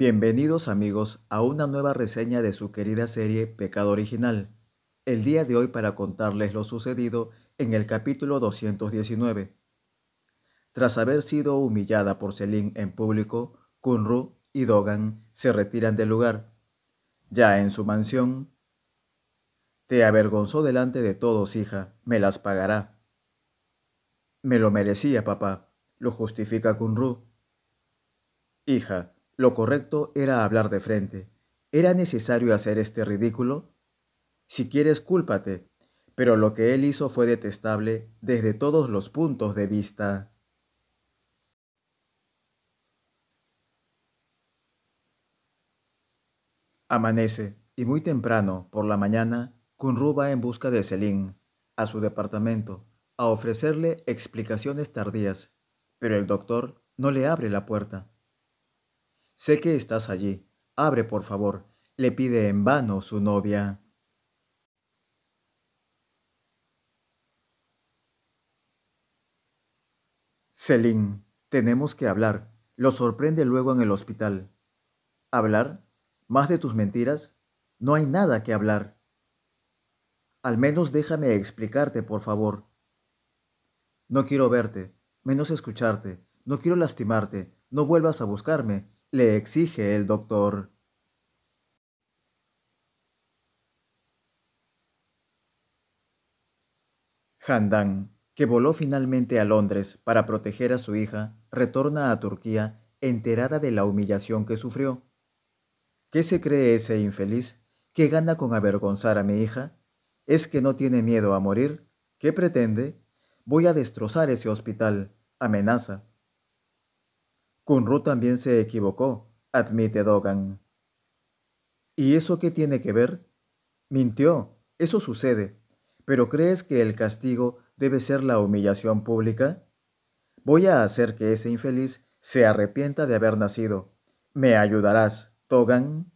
Bienvenidos amigos a una nueva reseña de su querida serie Pecado Original. El día de hoy para contarles lo sucedido en el capítulo 219. Tras haber sido humillada por Selim en público, Kunru y Dogan se retiran del lugar. Ya en su mansión, te avergonzó delante de todos, hija, me las pagará. Me lo merecía, papá, lo justifica Kunru. Hija, lo correcto era hablar de frente. ¿Era necesario hacer este ridículo? Si quieres, cúlpate, pero lo que él hizo fue detestable desde todos los puntos de vista. Amanece, y muy temprano, por la mañana, Kunru va en busca de Selim, a su departamento, a ofrecerle explicaciones tardías, pero el doctor no le abre la puerta. Sé que estás allí. Abre, por favor, le pide en vano su novia. Celine, tenemos que hablar. Lo sorprende luego en el hospital. ¿Hablar? ¿Más de tus mentiras? No hay nada que hablar. Al menos déjame explicarte, por favor. No quiero verte, menos escucharte. No quiero lastimarte. No vuelvas a buscarme le exige el doctor. Handan, que voló finalmente a Londres para proteger a su hija, retorna a Turquía enterada de la humillación que sufrió. ¿Qué se cree ese infeliz que gana con avergonzar a mi hija? ¿Es que no tiene miedo a morir? ¿Qué pretende? Voy a destrozar ese hospital, amenaza. Kunru también se equivocó, admite Dogan. ¿Y eso qué tiene que ver? Mintió, eso sucede. ¿Pero crees que el castigo debe ser la humillación pública? Voy a hacer que ese infeliz se arrepienta de haber nacido. ¿Me ayudarás, Dogan?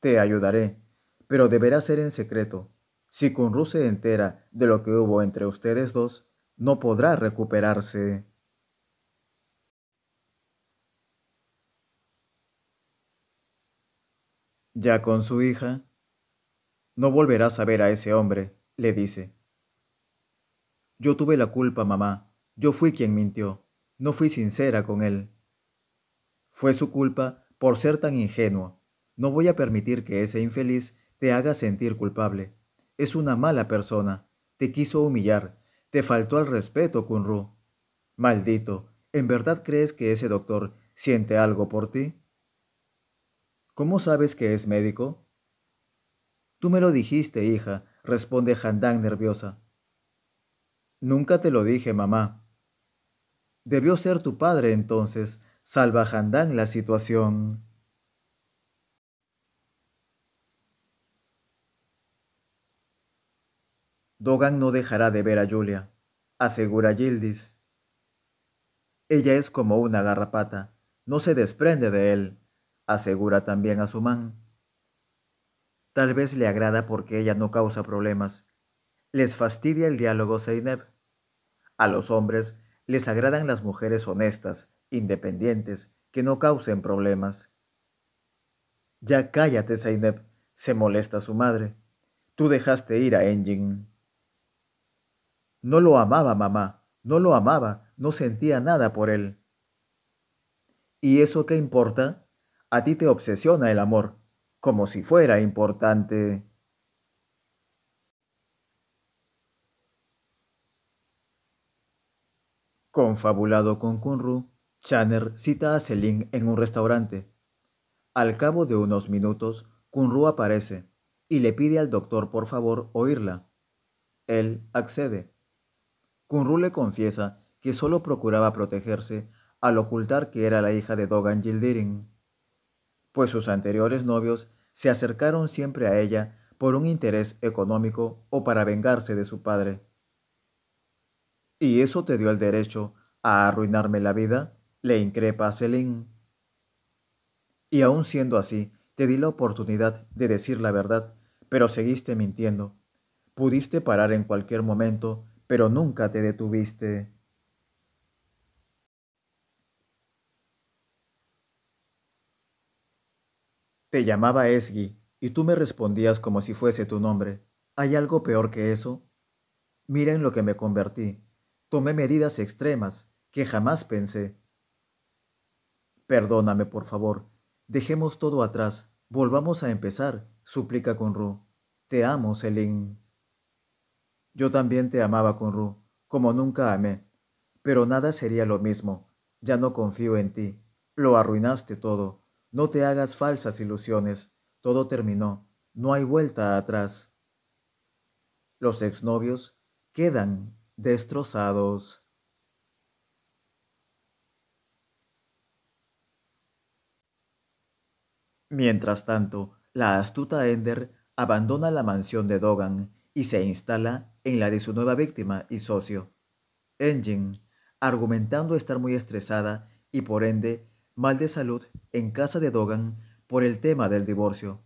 Te ayudaré, pero deberá ser en secreto. Si Kunru se entera de lo que hubo entre ustedes dos, no podrá recuperarse. ya con su hija. No volverás a ver a ese hombre, le dice. Yo tuve la culpa, mamá. Yo fui quien mintió. No fui sincera con él. Fue su culpa por ser tan ingenuo. No voy a permitir que ese infeliz te haga sentir culpable. Es una mala persona. Te quiso humillar. Te faltó al respeto, Kunru. Maldito, ¿en verdad crees que ese doctor siente algo por ti? ¿Cómo sabes que es médico? Tú me lo dijiste, hija, responde Handan nerviosa. Nunca te lo dije, mamá. Debió ser tu padre entonces, salva Handán la situación. Dogan no dejará de ver a Julia, asegura Gildis. Ella es como una garrapata, no se desprende de él asegura también a su man. Tal vez le agrada porque ella no causa problemas. Les fastidia el diálogo Zeynep. A los hombres les agradan las mujeres honestas, independientes, que no causen problemas. Ya cállate, Zeynep, se molesta su madre. Tú dejaste ir a Engin. No lo amaba, mamá, no lo amaba, no sentía nada por él. ¿Y eso qué importa? A ti te obsesiona el amor, como si fuera importante. Confabulado con Kunru, Channer cita a Selin en un restaurante. Al cabo de unos minutos, Kunru aparece y le pide al doctor por favor oírla. Él accede. Kunru le confiesa que solo procuraba protegerse al ocultar que era la hija de Dogan Gildirin pues sus anteriores novios se acercaron siempre a ella por un interés económico o para vengarse de su padre. ¿Y eso te dio el derecho a arruinarme la vida? le increpa a Y aun siendo así, te di la oportunidad de decir la verdad, pero seguiste mintiendo. Pudiste parar en cualquier momento, pero nunca te detuviste. llamaba Esgi y tú me respondías como si fuese tu nombre. ¿Hay algo peor que eso? Miren lo que me convertí. Tomé medidas extremas que jamás pensé. Perdóname, por favor. Dejemos todo atrás. Volvamos a empezar, suplica Conru. Te amo, Selin. Yo también te amaba, Conru, como nunca amé. Pero nada sería lo mismo. Ya no confío en ti. Lo arruinaste todo. No te hagas falsas ilusiones. Todo terminó. No hay vuelta atrás. Los exnovios quedan destrozados. Mientras tanto, la astuta Ender abandona la mansión de Dogan y se instala en la de su nueva víctima y socio, Engine, argumentando estar muy estresada y por ende mal de salud en casa de Dogan por el tema del divorcio.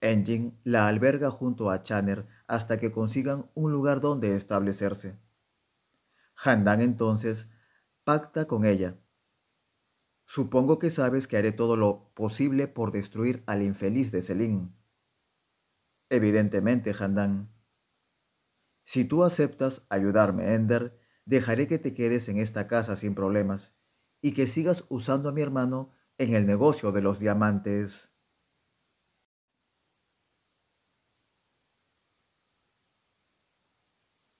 Enjin la alberga junto a Channer hasta que consigan un lugar donde establecerse. Handan entonces pacta con ella. Supongo que sabes que haré todo lo posible por destruir al infeliz de Selim. Evidentemente, Handan. Si tú aceptas ayudarme, Ender, dejaré que te quedes en esta casa sin problemas y que sigas usando a mi hermano en el negocio de los diamantes.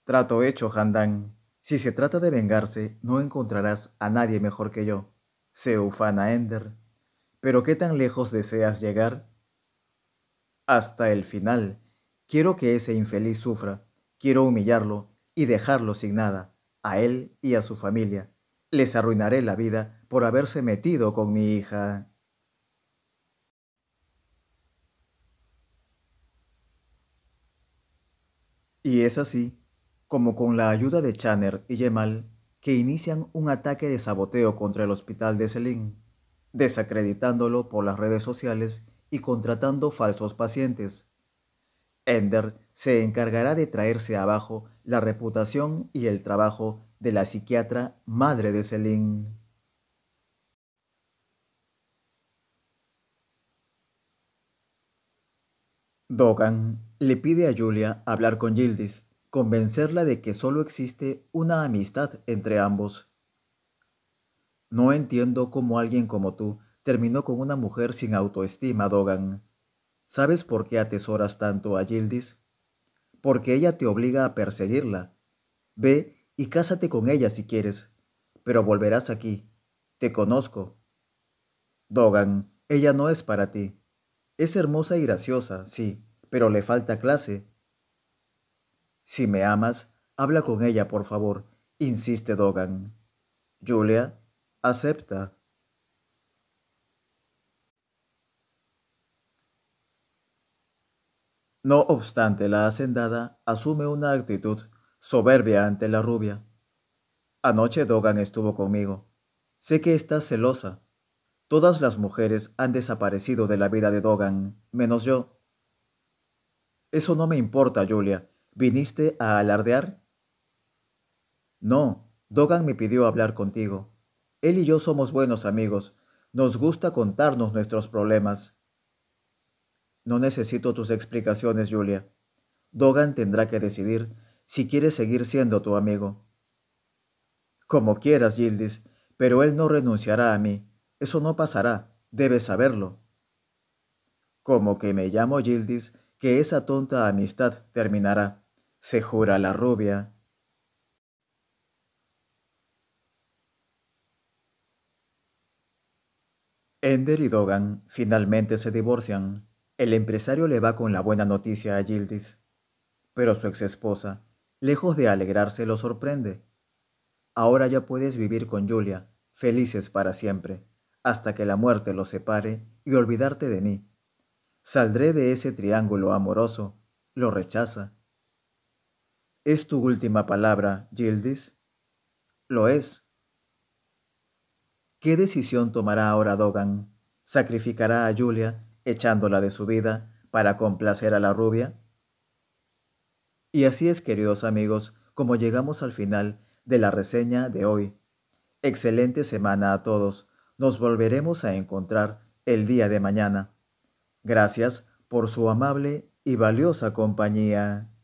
Trato hecho, Handan. Si se trata de vengarse, no encontrarás a nadie mejor que yo. Se Ender. Pero ¿qué tan lejos deseas llegar? Hasta el final. Quiero que ese infeliz sufra. Quiero humillarlo y dejarlo sin nada, a él y a su familia. Les arruinaré la vida por haberse metido con mi hija. Y es así como con la ayuda de Channer y Yemal, que inician un ataque de saboteo contra el hospital de Selim, desacreditándolo por las redes sociales y contratando falsos pacientes. Ender se encargará de traerse abajo la reputación y el trabajo de la psiquiatra madre de Selim. Dogan le pide a Julia hablar con Gildis, convencerla de que solo existe una amistad entre ambos. No entiendo cómo alguien como tú terminó con una mujer sin autoestima, Dogan. ¿Sabes por qué atesoras tanto a Gildis? Porque ella te obliga a perseguirla. Ve y cásate con ella si quieres, pero volverás aquí. Te conozco. Dogan, ella no es para ti. Es hermosa y graciosa, sí, pero le falta clase. Si me amas, habla con ella, por favor, insiste Dogan. Julia, acepta. No obstante, la hacendada asume una actitud soberbia ante la rubia. Anoche Dogan estuvo conmigo. Sé que estás celosa, Todas las mujeres han desaparecido de la vida de Dogan, menos yo. Eso no me importa, Julia. ¿Viniste a alardear? No, Dogan me pidió hablar contigo. Él y yo somos buenos amigos. Nos gusta contarnos nuestros problemas. No necesito tus explicaciones, Julia. Dogan tendrá que decidir si quiere seguir siendo tu amigo. Como quieras, Gildis, pero él no renunciará a mí. Eso no pasará, debes saberlo. Como que me llamo Gildis, que esa tonta amistad terminará, se jura la rubia. Ender y Dogan finalmente se divorcian. El empresario le va con la buena noticia a Gildis, pero su exesposa, lejos de alegrarse, lo sorprende. Ahora ya puedes vivir con Julia, felices para siempre hasta que la muerte los separe y olvidarte de mí. Saldré de ese triángulo amoroso, lo rechaza. ¿Es tu última palabra, Gildis? Lo es. ¿Qué decisión tomará ahora Dogan? ¿Sacrificará a Julia, echándola de su vida, para complacer a la rubia? Y así es, queridos amigos, como llegamos al final de la reseña de hoy. Excelente semana a todos nos volveremos a encontrar el día de mañana. Gracias por su amable y valiosa compañía.